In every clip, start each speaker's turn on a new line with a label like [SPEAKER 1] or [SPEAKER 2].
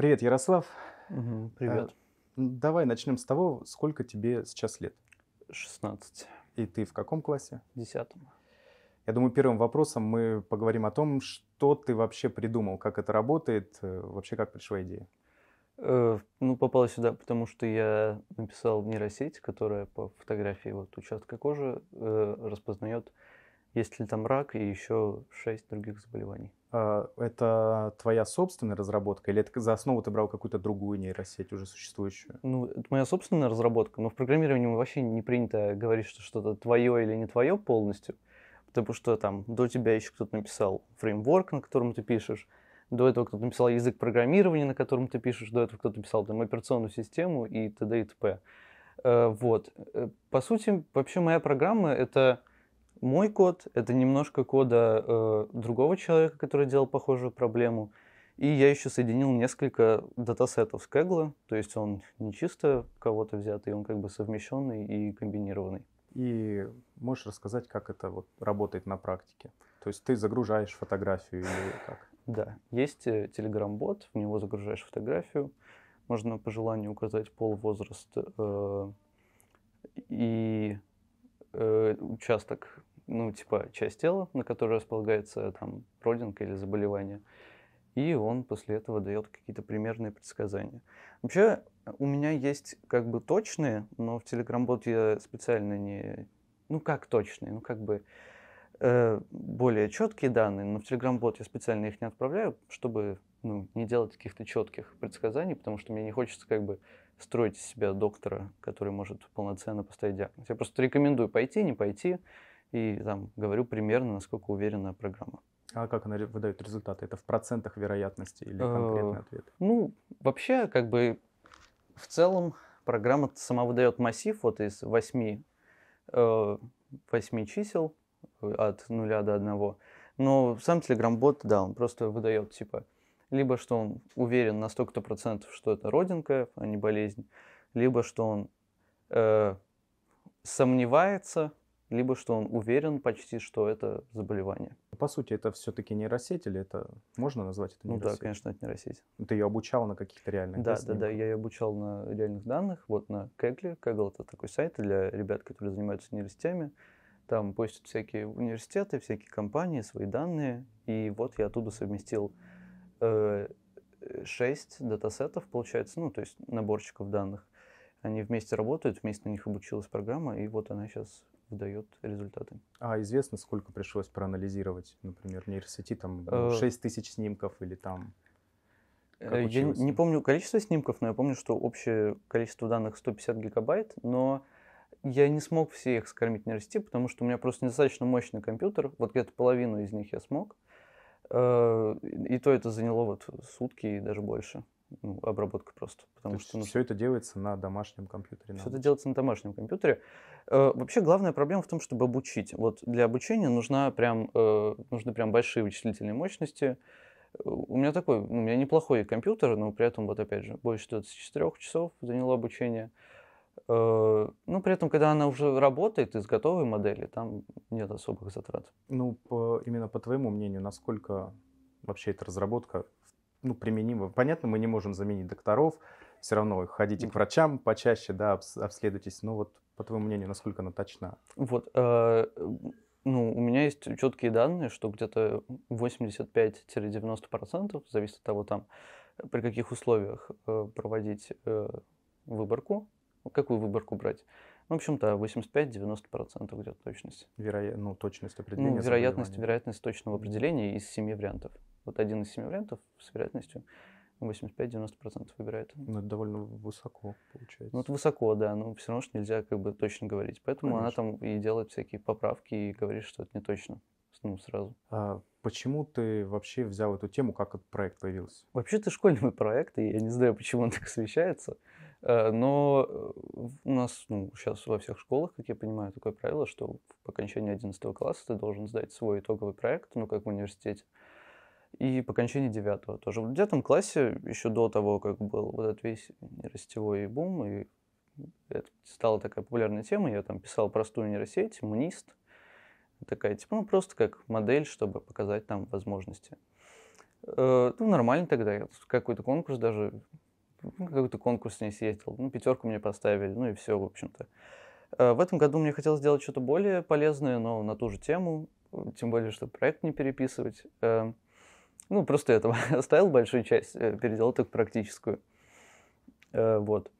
[SPEAKER 1] Привет, Ярослав.
[SPEAKER 2] Угу, привет. А,
[SPEAKER 1] давай начнем с того, сколько тебе сейчас лет? 16. И ты в каком классе? десятом. Я думаю, первым вопросом мы поговорим о том, что ты вообще придумал, как это работает, э, вообще как пришла
[SPEAKER 2] идея. Э, ну, попала сюда, потому что я написал нейросеть, которая по фотографии вот участка кожи э, распознает, есть ли там рак и еще шесть других заболеваний. А, это твоя собственная разработка или это за
[SPEAKER 1] основу ты брал какую-то другую нейросеть, уже существующую?
[SPEAKER 2] Ну, это моя собственная разработка, но в программировании вообще не принято говорить, что что-то твое или не твое полностью, потому что там до тебя еще кто-то написал фреймворк, на котором ты пишешь, до этого кто-то написал язык программирования, на котором ты пишешь, до этого кто-то написал там операционную систему и т.д. и т.п. Э, вот. Э, по сути, вообще моя программа — это мой код, это немножко кода э, другого человека, который делал похожую проблему. И я еще соединил несколько датасетов с Kaggle, то есть он не чисто кого-то взятый, он как бы совмещенный и комбинированный. И можешь рассказать, как это вот работает на практике? То есть ты загружаешь фотографию или как? Да, есть э, Telegram-бот, в него загружаешь фотографию, можно по желанию указать пол, возраст э, и э, участок ну, типа, часть тела, на которой располагается там родинка или заболевание. И он после этого дает какие-то примерные предсказания. Вообще, у меня есть как бы точные, но в Telegram-бот я специально не... Ну, как точные, ну, как бы э, более четкие данные, но в Telegram-бот я специально их не отправляю, чтобы ну, не делать каких-то четких предсказаний, потому что мне не хочется как бы строить из себя доктора, который может полноценно поставить диагноз. Я просто рекомендую пойти, не пойти, и там говорю примерно, насколько уверена программа. А как она выдает результаты? Это в процентах вероятности или конкретный э, ответ? Ну, вообще, как бы в целом программа сама выдает массив вот из 8, э, восьми чисел э, от нуля до одного. Но сам Telegram-бот, да, он просто выдает типа либо что он уверен на столько-то процентов, что это родинка, а не болезнь, либо что он э, сомневается, либо что он уверен почти, что это заболевание. По сути, это все-таки нейросеть или это можно назвать это нейросеть? Ну да, конечно, это нейросеть. Ну, ты ее обучал на каких-то реальных данных? да, да, да, я ее обучал на реальных данных, вот на Kaggle. Kaggle это такой сайт для ребят, которые занимаются нейросетями. Там постят всякие университеты, всякие компании, свои данные. И вот я оттуда совместил э, датасетов, получается, ну, то есть наборчиков данных. Они вместе работают, вместе на них обучилась программа, и вот она сейчас выдает результаты. А известно, сколько пришлось проанализировать,
[SPEAKER 1] например, в нейросети, там ну, 6 э, тысяч снимков или там...
[SPEAKER 2] Э, я не помню количество снимков, но я помню, что общее количество данных 150 гигабайт, но я не смог все их скормить нейросети, потому что у меня просто недостаточно мощный компьютер, вот где-то половину из них я смог, э, и то это заняло вот сутки и даже больше ну, обработка просто. Потому То что ну, все это делается на домашнем компьютере. Все это делается на домашнем компьютере. Э, вообще главная проблема в том, чтобы обучить. Вот для обучения нужна прям, э, нужны прям большие вычислительные мощности. У меня такой, ну, у меня неплохой компьютер, но при этом, вот опять же, больше 24 часов заняло обучение. Э, ну, при этом, когда она уже работает из готовой модели, там нет особых затрат.
[SPEAKER 1] Ну, по, именно по твоему мнению, насколько вообще эта разработка ну, применимо. Понятно, мы не можем заменить докторов, все равно ходите к врачам почаще, да, обследуйтесь. Но вот по твоему мнению, насколько она точна?
[SPEAKER 2] Вот, э, ну, у меня есть четкие данные, что где-то 85-90%, зависит от того, там, при каких условиях э, проводить э, выборку, какую выборку брать. Ну, в общем-то, 85-90% где-то точность. Веро... Ну, точность ну, определения. Ну, вероятность, вероятность точного определения из семи вариантов. Вот один из семи вариантов с вероятностью 85-90% выбирает. Ну, это довольно высоко получается. Ну, это высоко, да, но все равно, что нельзя как бы точно говорить. Поэтому Конечно. она там и делает всякие поправки и говорит, что это не точно. Ну, сразу. А почему ты вообще взял эту тему, как этот проект появился? Вообще, это школьный проект, и я не знаю, почему он так освещается. Э, но э, у нас ну, сейчас во всех школах, как я понимаю, такое правило, что по окончании 11 класса ты должен сдать свой итоговый проект, ну, как в университете и по кончине девятого тоже. В девятом классе, еще до того, как был вот этот весь нерастевой бум, и это стала такая популярная тема, я там писал простую нейросеть, мунист, такая, типа, ну, просто как модель, чтобы показать там возможности. Э, ну, нормально тогда, я какой-то конкурс даже, ну, какой-то конкурс с ней съездил, ну, пятерку мне поставили, ну, и все, в общем-то. Э, в этом году мне хотелось сделать что-то более полезное, но на ту же тему, тем более, что проект не переписывать. Э, ну, просто этого оставил большую часть, э, переделал только практическую. Э, вот.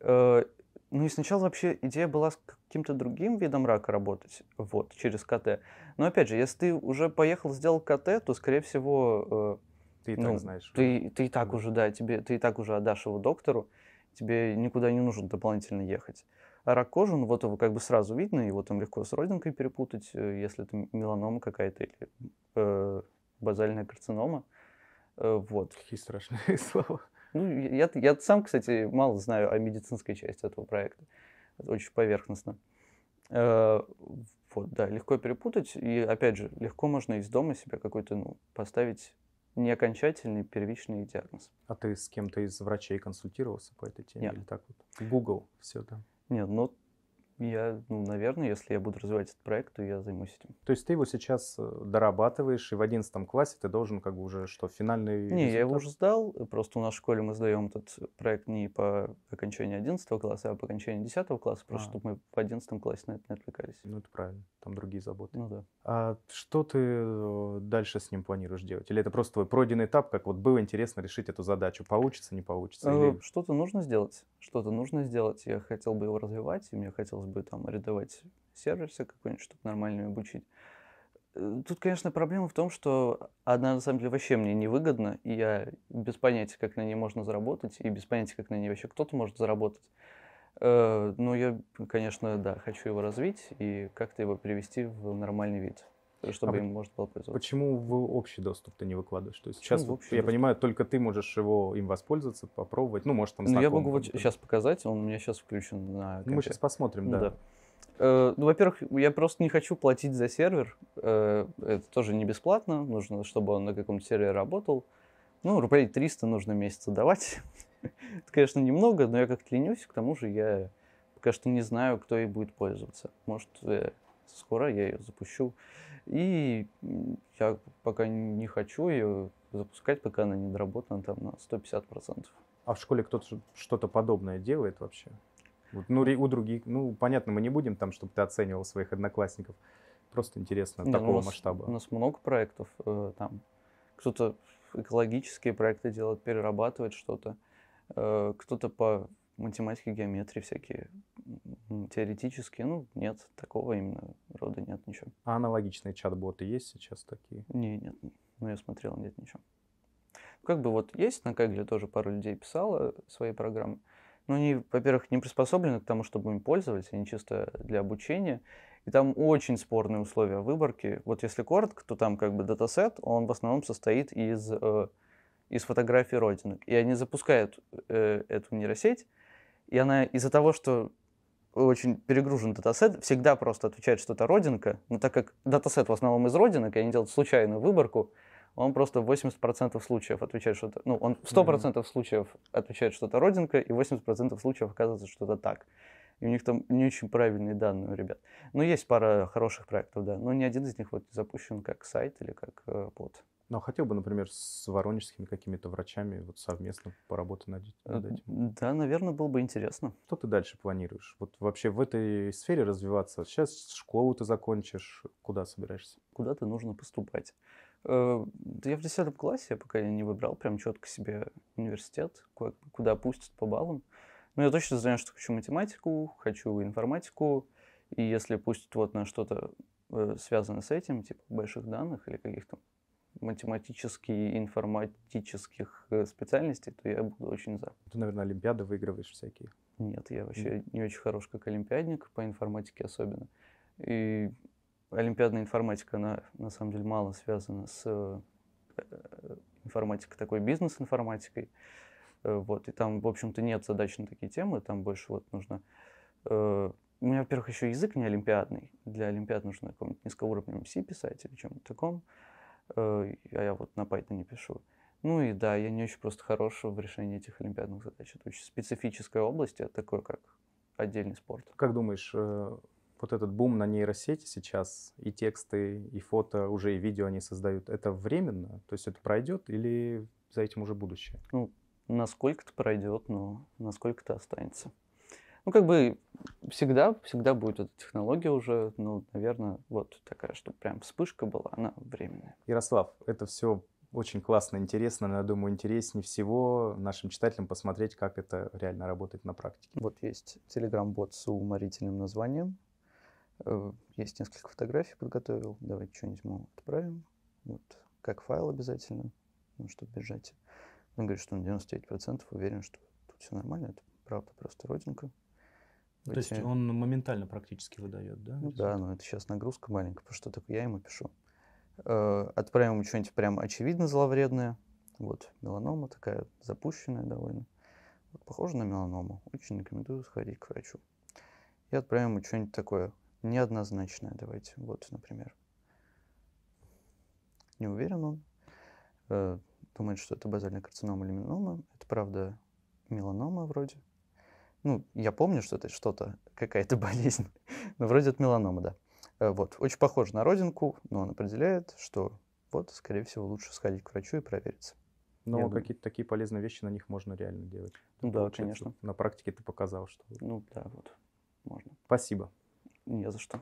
[SPEAKER 2] Э, ну и сначала вообще идея была с каким-то другим видом рака работать, вот, через КТ. Но опять же, если ты уже поехал, сделал КТ, то, скорее всего... Э, ты и ну, так знаешь. Ты, ты и так уже, да, тебе, ты и так уже отдашь его доктору, тебе никуда не нужно дополнительно ехать. А рак кожи, ну вот его как бы сразу видно, его там легко с родинкой перепутать, э, если это меланома какая-то или э, базальная карцинома. Э, вот. Какие страшные слова. Ну, я, я сам, кстати, мало знаю о медицинской части этого проекта. Это очень поверхностно. Э, вот, да, легко перепутать. И, опять же, легко можно из дома себе какой-то, ну, поставить неокончательный первичный диагноз. А ты с кем-то из врачей консультировался по этой теме? Нет. Или так вот? Google все, да? Нет, ну, я, ну, наверное, если я буду развивать этот проект, то я займусь этим.
[SPEAKER 1] То есть ты его сейчас э,
[SPEAKER 2] дорабатываешь, и в одиннадцатом классе ты должен как бы уже что, финальный Не, результат? я его уже сдал, просто у нас в школе мы сдаем этот проект не по окончании одиннадцатого класса, а по окончании десятого класса, просто а. чтобы мы в одиннадцатом классе на это не отвлекались. Ну, это правильно, там другие заботы. Ну да.
[SPEAKER 1] А что ты э, дальше с ним планируешь делать? Или это просто твой пройденный этап, как вот было интересно решить эту задачу, получится, не получится? Или... Э,
[SPEAKER 2] что-то нужно сделать, что-то нужно сделать, я хотел бы его развивать, и мне хотелось бы там арендовать сервисы какой-нибудь, чтобы нормально обучить. Э, тут, конечно, проблема в том, что одна на самом деле вообще мне невыгодна, и я без понятия, как на ней можно заработать, и без понятия, как на ней вообще кто-то может заработать. Э, но я, конечно, да, хочу его развить и как-то его привести в нормальный вид. А чтобы а им можно было
[SPEAKER 1] пользоваться. Почему в общий доступ ты не выкладываешь? То есть почему сейчас, вот, я доступ? понимаю, только ты можешь его им воспользоваться, попробовать. Ну, может, там Ну, я могу вот
[SPEAKER 2] сейчас показать, он у меня сейчас включен на компе. Ну, мы сейчас посмотрим, ну да. да. Э, ну, во-первых, я просто не хочу платить за сервер. Э, это тоже не бесплатно. Нужно, чтобы он на каком-то сервере работал. Ну, рублей 300 нужно месяц давать. это, конечно, немного, но я как-то ленюсь. К тому же я пока что не знаю, кто ей будет пользоваться. Может, э, скоро я ее запущу. И я пока не хочу ее запускать, пока она не доработана там на 150%. А в школе кто-то что-то подобное делает вообще? Вот, ну, у других, ну,
[SPEAKER 1] понятно, мы не будем там, чтобы ты оценивал своих одноклассников. Просто интересно, не, ну, такого у нас, масштаба. У нас
[SPEAKER 2] много проектов. Э, там кто-то экологические проекты делает, перерабатывает что-то. Э, кто-то по математике, геометрии всякие теоретические. Ну, нет, такого именно правда, нет ничего. А аналогичные чат-боты есть сейчас такие? Не, нет. Ну, я смотрел, нет ничего. Как бы вот есть на Кегле тоже пару людей писала свои программы, но они, во-первых, не приспособлены к тому, чтобы им пользоваться. они чисто для обучения. И там очень спорные условия выборки. Вот если коротко, то там как бы датасет, он в основном состоит из, э, из фотографий родинок. И они запускают э, эту нейросеть, и она из-за того, что очень перегружен датасет, всегда просто отвечает, что то родинка, но так как датасет в основном из родинок, и они делают случайную выборку, он просто в 80% случаев отвечает, что то Ну, он в 100% mm-hmm. случаев отвечает, что то родинка, и 80% случаев оказывается, что то так. И у них там не очень правильные данные у ребят. Но есть пара хороших проектов, да, но ни один из них вот запущен как сайт или как э,
[SPEAKER 1] но ну, а хотел бы, например, с воронежскими какими-то врачами вот совместно поработать над, этим. Да, наверное, было бы интересно. Что ты дальше планируешь? Вот вообще в этой
[SPEAKER 2] сфере развиваться? Сейчас школу ты закончишь, куда собираешься? Куда ты нужно поступать? Э, я в 10 классе, я пока не выбрал прям четко себе университет, куда пустят по баллам. Но я точно знаю, что хочу математику, хочу информатику. И если пустят вот на что-то э, связанное с этим, типа больших данных или каких-то математических и информатических э, специальностей, то я буду очень за. Ты, наверное, олимпиады выигрываешь всякие. Нет, я вообще mm. не очень хорош как олимпиадник, по информатике особенно. И олимпиадная информатика, она на самом деле мало связана с э, информатикой, такой бизнес-информатикой. Э, вот, и там, в общем-то, нет задач на такие темы, там больше вот нужно... у меня, во-первых, еще язык не олимпиадный. Для олимпиад нужно на каком-нибудь низкоуровневом C писать или чем-то таком. Э, а я вот на Python не пишу. Ну и да, я не очень просто хорош в решении этих олимпиадных задач. Это очень специфическая область, это а такое как отдельный спорт. Как думаешь,
[SPEAKER 1] э, вот этот бум на нейросети сейчас, и тексты, и фото, уже и видео
[SPEAKER 2] они создают, это временно? То есть это пройдет или за этим уже будущее? Ну, насколько-то пройдет, но насколько-то останется. Ну, как бы всегда, всегда будет эта технология уже, ну, наверное, вот такая, чтобы прям вспышка была, она временная. Ярослав,
[SPEAKER 1] это все очень классно, интересно, но я думаю,
[SPEAKER 2] интереснее всего нашим читателям посмотреть, как это реально работает на практике. Вот есть телеграм-бот с уморительным названием. Э, есть несколько фотографий подготовил. Давайте что-нибудь мы отправим. Вот, как файл обязательно, ну, чтобы бежать. Он говорит, что на 99% уверен, что тут все нормально, это правда просто родинка. То есть он моментально практически выдает, да? Ну, да, но ну это сейчас нагрузка маленькая, потому что так я ему пишу. Э, отправим ему что-нибудь прям очевидно зловредное. Вот, меланома такая запущенная довольно. Вот, похоже на меланому. Очень рекомендую сходить к врачу. И отправим ему что-нибудь такое неоднозначное. Давайте, вот, например. Не уверен он. Э, думает, что это базальная карцинома или меланома. Это правда меланома вроде ну, я помню, что это что-то, какая-то болезнь, но вроде от меланома, да. Э, вот, очень похоже на родинку, но он определяет, что вот, скорее всего, лучше сходить к врачу и провериться. Но ну, какие-то такие полезные вещи на них можно
[SPEAKER 1] реально делать. Ну, да, конечно. На практике ты показал, что... Ну да, вот, можно. Спасибо. Не за что.